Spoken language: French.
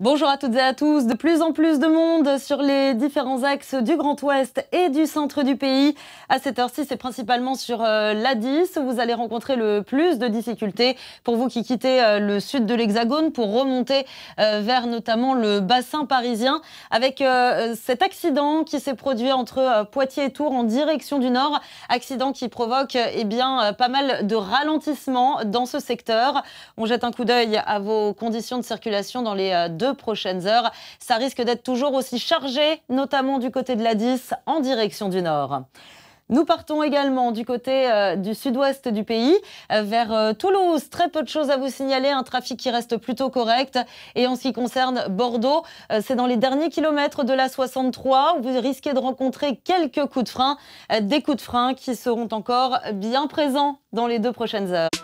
Bonjour à toutes et à tous. De plus en plus de monde sur les différents axes du Grand Ouest et du centre du pays. À cette heure-ci, c'est principalement sur euh, l'A10 où vous allez rencontrer le plus de difficultés pour vous qui quittez euh, le sud de l'Hexagone pour remonter euh, vers notamment le bassin parisien avec cet accident qui s'est produit entre Poitiers et Tours en direction du nord. Accident qui provoque eh bien, pas mal de ralentissements dans ce secteur. On jette un coup d'œil à vos conditions de circulation dans les deux prochaines heures. Ça risque d'être toujours aussi chargé, notamment du côté de la 10 en direction du nord. Nous partons également du côté euh, du sud-ouest du pays, euh, vers euh, Toulouse. Très peu de choses à vous signaler, un trafic qui reste plutôt correct. Et en ce qui concerne Bordeaux, c'est dans les derniers kilomètres de la 63 où vous risquez de rencontrer quelques coups de frein, des coups de frein qui seront encore bien présents dans les deux prochaines heures.